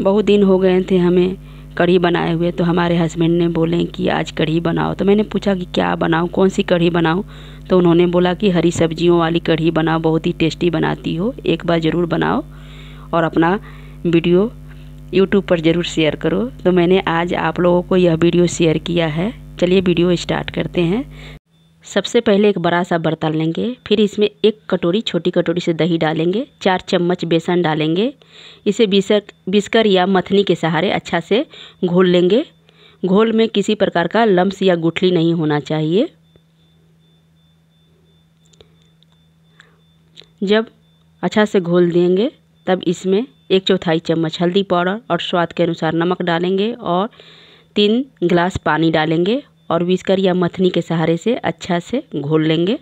बहुत दिन हो गए थे हमें कढ़ी बनाए हुए तो हमारे हस्बैंड ने बोले कि आज कढ़ी बनाओ तो मैंने पूछा कि क्या बनाऊँ कौन सी कढ़ी बनाऊँ तो उन्होंने बोला कि हरी सब्जियों वाली कढ़ी बनाओ बहुत ही टेस्टी बनाती हो एक बार ज़रूर बनाओ और अपना वीडियो यूट्यूब पर ज़रूर शेयर करो तो मैंने आज आप लोगों को यह वीडियो शेयर किया है चलिए वीडियो स्टार्ट करते हैं सबसे पहले एक बड़ा सा बर्तन लेंगे फिर इसमें एक कटोरी छोटी कटोरी से दही डालेंगे चार चम्मच बेसन डालेंगे इसे बिसक बिस्कर या मथनी के सहारे अच्छा से घोल लेंगे घोल में किसी प्रकार का लम्स या गुठली नहीं होना चाहिए जब अच्छा से घोल देंगे तब इसमें एक चौथाई चम्मच हल्दी पाउडर और स्वाद के अनुसार नमक डालेंगे और तीन गिलास पानी डालेंगे और विस्कर या मथनी के सहारे से अच्छा से घोल लेंगे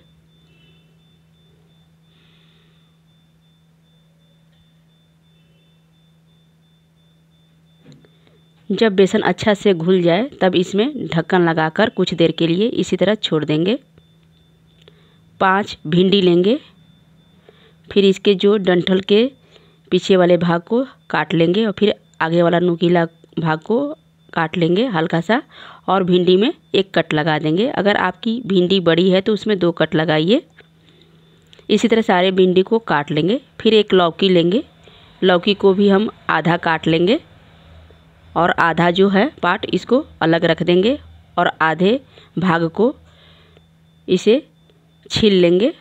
जब बेसन अच्छा से घुल जाए तब इसमें ढक्कन लगाकर कुछ देर के लिए इसी तरह छोड़ देंगे पांच भिंडी लेंगे फिर इसके जो डंठल के पीछे वाले भाग को काट लेंगे और फिर आगे वाला नुकीला भाग को काट लेंगे हल्का सा और भिंडी में एक कट लगा देंगे अगर आपकी भिंडी बड़ी है तो उसमें दो कट लगाइए इसी तरह सारे भिंडी को काट लेंगे फिर एक लौकी लेंगे लौकी को भी हम आधा काट लेंगे और आधा जो है पार्ट इसको अलग रख देंगे और आधे भाग को इसे छील लेंगे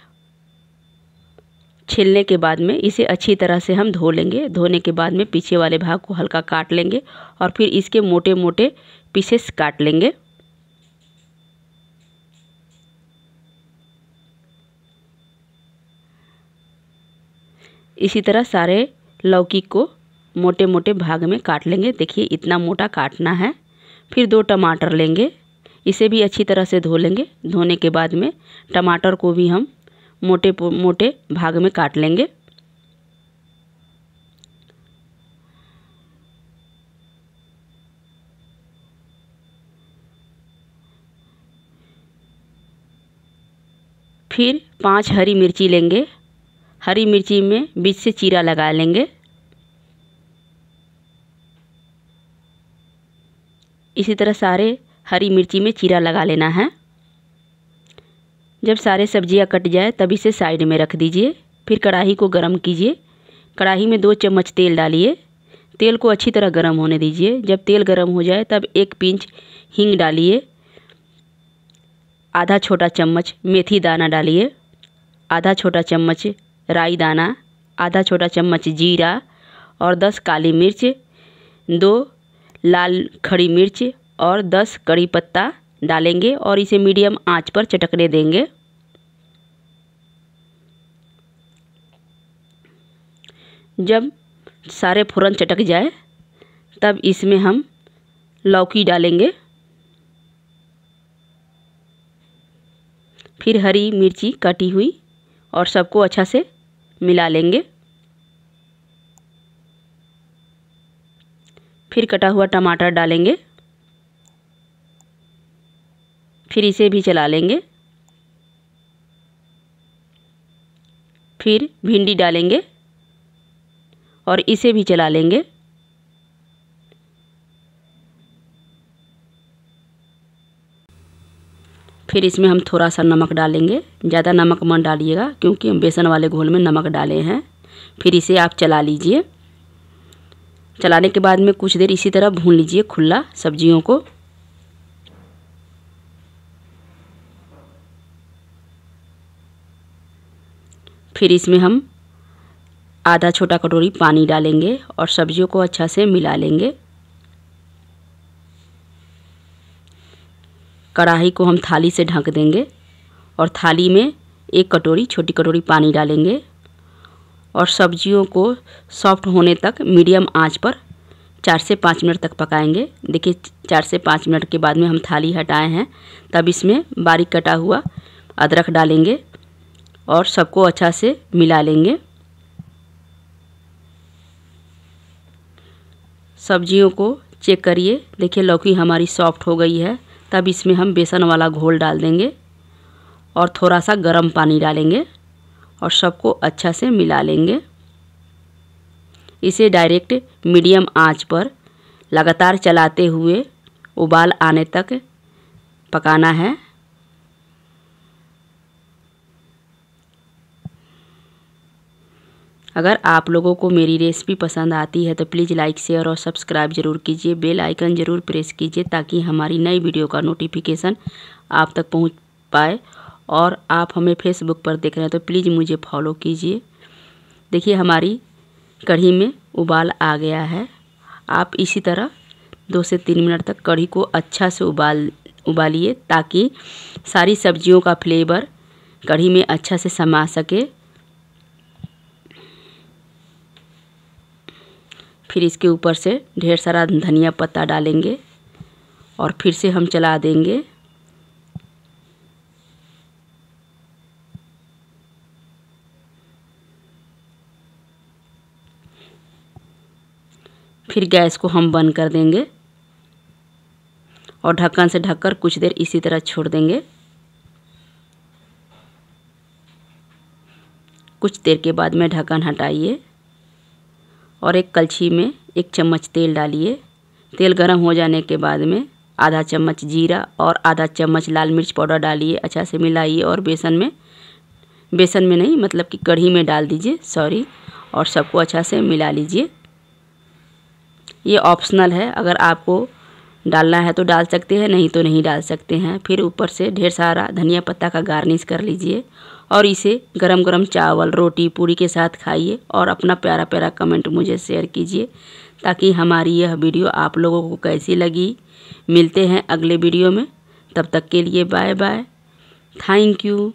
छिलने के बाद में इसे अच्छी तरह से हम धो लेंगे धोने के बाद में पीछे वाले भाग को हल्का काट लेंगे और फिर इसके मोटे मोटे पीसेस काट लेंगे इसी तरह सारे लौकी को मोटे मोटे भाग में काट लेंगे देखिए इतना मोटा काटना है फिर दो टमाटर लेंगे इसे भी अच्छी तरह से धो लेंगे धोने के बाद में टमाटर को भी हम मोटे मोटे भाग में काट लेंगे फिर पांच हरी मिर्ची लेंगे हरी मिर्ची में बीच से चीरा लगा लेंगे इसी तरह सारे हरी मिर्ची में चीरा लगा लेना है जब सारे सब्जियां कट जाए तब इसे साइड में रख दीजिए फिर कढ़ाई को गर्म कीजिए कढ़ाई में दो चम्मच तेल डालिए तेल को अच्छी तरह गर्म होने दीजिए जब तेल गर्म हो जाए तब एक पिंच हींग डालिए आधा छोटा चम्मच मेथी दाना डालिए आधा छोटा चम्मच राई दाना आधा छोटा चम्मच जीरा और दस काली मिर्च दो लाल खड़ी मिर्च और दस कड़ी पत्ता डालेंगे और इसे मीडियम आंच पर चटकने देंगे जब सारे फ़ुरन चटक जाए तब इसमें हम लौकी डालेंगे फिर हरी मिर्ची कटी हुई और सबको अच्छा से मिला लेंगे फिर कटा हुआ टमाटर डालेंगे फिर इसे भी चला लेंगे फिर भिंडी डालेंगे और इसे भी चला लेंगे फिर इसमें हम थोड़ा सा नमक डालेंगे ज़्यादा नमक मत डालिएगा क्योंकि हम बेसन वाले घोल में नमक डाले हैं फिर इसे आप चला लीजिए चलाने के बाद में कुछ देर इसी तरह भून लीजिए खुला सब्जियों को फिर इसमें हम आधा छोटा कटोरी पानी डालेंगे और सब्जियों को अच्छा से मिला लेंगे कढ़ाई को हम थाली से ढक देंगे और थाली में एक कटोरी छोटी कटोरी पानी डालेंगे और सब्जियों को सॉफ्ट होने तक मीडियम आंच पर चार से पाँच मिनट तक पकाएंगे देखिए चार से पाँच मिनट के बाद में हम थाली हटाए हैं तब इसमें बारीक कटा हुआ अदरक डालेंगे और सबको अच्छा से मिला लेंगे सब्जियों को चेक करिए देखिए लौकी हमारी सॉफ्ट हो गई है तब इसमें हम बेसन वाला घोल डाल देंगे और थोड़ा सा गर्म पानी डालेंगे और सबको अच्छा से मिला लेंगे इसे डायरेक्ट मीडियम आंच पर लगातार चलाते हुए उबाल आने तक पकाना है अगर आप लोगों को मेरी रेसिपी पसंद आती है तो प्लीज़ लाइक शेयर और सब्सक्राइब जरूर कीजिए बेल आइकन ज़रूर प्रेस कीजिए ताकि हमारी नई वीडियो का नोटिफिकेशन आप तक पहुंच पाए और आप हमें फेसबुक पर देख रहे हैं तो प्लीज़ मुझे फॉलो कीजिए देखिए हमारी कढ़ी में उबाल आ गया है आप इसी तरह दो से तीन मिनट तक कढ़ी को अच्छा से उबाल उबालिए ताकि सारी सब्जियों का फ्लेवर कढ़ी में अच्छा से समा सके फिर इसके ऊपर से ढेर सारा धनिया पत्ता डालेंगे और फिर से हम चला देंगे फिर गैस को हम बंद कर देंगे और ढक्कन से ढककर कुछ देर इसी तरह छोड़ देंगे कुछ देर के बाद में ढक्कन हटाइए और एक कलछी में एक चम्मच तेल डालिए तेल गर्म हो जाने के बाद में आधा चम्मच जीरा और आधा चम्मच लाल मिर्च पाउडर डालिए अच्छा से मिलाइए और बेसन में बेसन में नहीं मतलब कि कढ़ी में डाल दीजिए सॉरी और सबको अच्छा से मिला लीजिए ये ऑप्शनल है अगर आपको डालना है तो डाल सकते हैं नहीं तो नहीं डाल सकते हैं फिर ऊपर से ढेर सारा धनिया पत्ता का गार्निश कर लीजिए और इसे गरम गरम चावल रोटी पूरी के साथ खाइए और अपना प्यारा प्यारा कमेंट मुझे शेयर कीजिए ताकि हमारी यह वीडियो आप लोगों को कैसी लगी मिलते हैं अगले वीडियो में तब तक के लिए बाय बाय थैंक यू